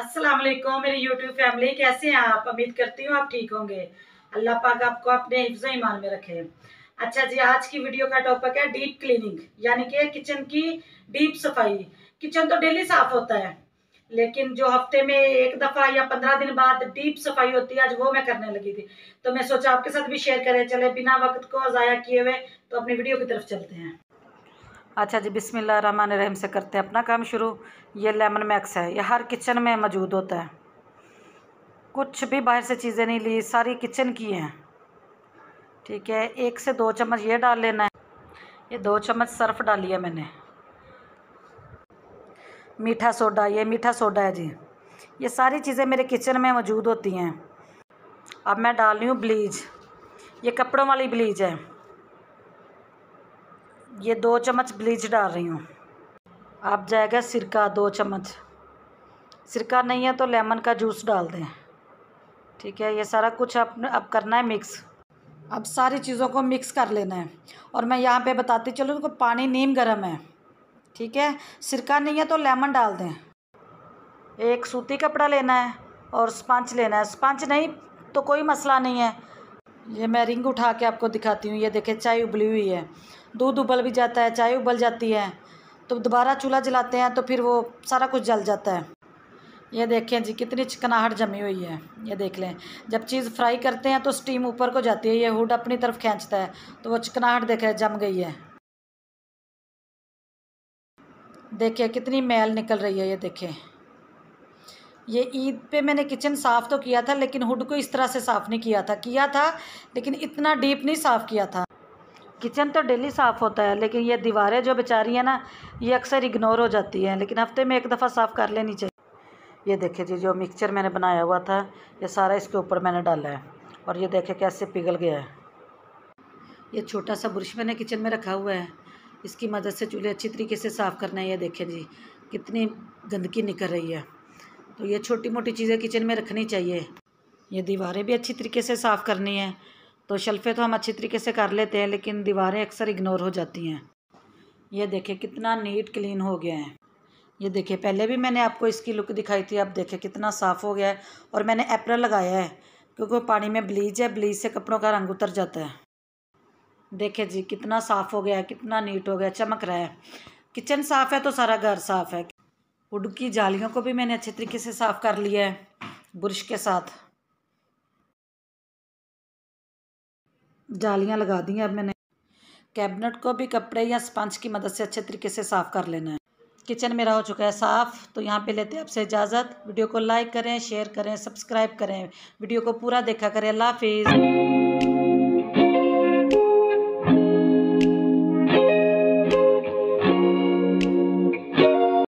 अस्सलाम वालेकुम मेरी यूट्यूब फैमिली कैसे हैं आप उम्मीद करती हूँ आप ठीक होंगे अल्लाह पाक आपको अपने हिफ्ज ईमान में रखे अच्छा जी आज की वीडियो का टॉपिक है डीप क्लीनिंग यानी कि किचन की डीप सफाई किचन तो डेली साफ होता है लेकिन जो हफ्ते में एक दफ़ा या पंद्रह दिन बाद डीप सफाई होती है आज वो मैं करने लगी थी तो मैं सोचा आपके साथ भी शेयर करें चले बिना वक्त को ज़ाया किए हुए तो अपनी वीडियो की तरफ चलते हैं अच्छा जी बिसमिल्ल रहमान रहीम से करते हैं अपना काम शुरू ये लेमन मैक्स है ये हर किचन में मौजूद होता है कुछ भी बाहर से चीज़ें नहीं ली सारी किचन की हैं ठीक है एक से दो चम्मच ये डाल लेना है ये दो चम्मच सर्फ डाली है मैंने मीठा सोडा ये मीठा सोडा है जी ये सारी चीज़ें मेरे किचन में मौजूद होती हैं अब मैं डाल रही हूँ ब्लीच ये कपड़ों वाली ब्लीच है ये दो चम्मच ब्लीच डाल रही हूँ आप जाएगा सिरका दो चम्मच सिरका नहीं है तो लेमन का जूस डाल दें ठीक है ये सारा कुछ अपने अब करना है मिक्स अब सारी चीज़ों को मिक्स कर लेना है और मैं यहाँ पे बताती चलूँ उनको पानी नीम गर्म है ठीक है सिरका नहीं है तो लेमन डाल दें एक सूती कपड़ा लेना है और स्पंच लेना है स्पंच नहीं तो कोई मसला नहीं है ये मैं रिंग उठा के आपको दिखाती हूँ ये देखें चाय उबली हुई है दूध उबल भी जाता है चाय उबल जाती है तो दोबारा चूल्हा जलाते हैं तो फिर वो सारा कुछ जल जाता है ये देखें जी कितनी चिकनाहट जमी हुई है ये देख लें जब चीज़ फ्राई करते हैं तो स्टीम ऊपर को जाती है ये हुड अपनी तरफ खींचता है तो वो चिकनाहट देख रहे जम गई है देखिए कितनी मैल निकल रही है ये देखें ये ईद पे मैंने किचन साफ़ तो किया था लेकिन हुड को इस तरह से साफ़ नहीं किया था किया था लेकिन इतना डीप नहीं साफ़ किया था किचन तो डेली साफ़ होता है लेकिन ये दीवारें जो बेचारी हैं ना ये अक्सर इग्नोर हो जाती हैं लेकिन हफ्ते में एक दफ़ा साफ़ कर लेनी चाहिए ये देखे जी जो मिक्सचर मैंने बनाया हुआ था ये सारा इसके ऊपर मैंने डाला है और ये देखे कैसे पिघल गया है ये छोटा सा ब्रश मैंने किचन में रखा हुआ है इसकी मदद से चूल्हे अच्छी तरीके से साफ़ करना है ये देखें जी कितनी गंदगी निकल रही है तो ये छोटी मोटी चीज़ें किचन में रखनी चाहिए ये दीवारें भी अच्छी तरीके से साफ़ करनी है तो शल्फे तो हम अच्छी तरीके से कर लेते हैं लेकिन दीवारें अक्सर इग्नोर हो जाती हैं ये देखें कितना नीट क्लीन हो गया है ये देखें पहले भी मैंने आपको इसकी लुक दिखाई थी अब देखें कितना साफ़ हो गया है और मैंने एप्रल लगाया है क्योंकि पानी में ब्लीच है ब्लीच से कपड़ों का रंग उतर जाता है देखे जी कितना साफ़ हो गया है कितना नीट हो गया चमक रहा है किचन साफ़ है तो सारा घर साफ़ है हुड की जालियों को भी मैंने अच्छे तरीके से साफ़ कर लिया है ब्रश के साथ जालियां लगा दी हैं अब मैंने कैबिनेट को भी कपड़े या स्पंज की मदद से अच्छे तरीके से साफ़ कर लेना है किचन मेरा हो चुका है साफ़ तो यहाँ पे लेते हैं आपसे इजाज़त वीडियो को लाइक करें शेयर करें सब्सक्राइब करें वीडियो को पूरा देखा करें अल्लाह हाफिज़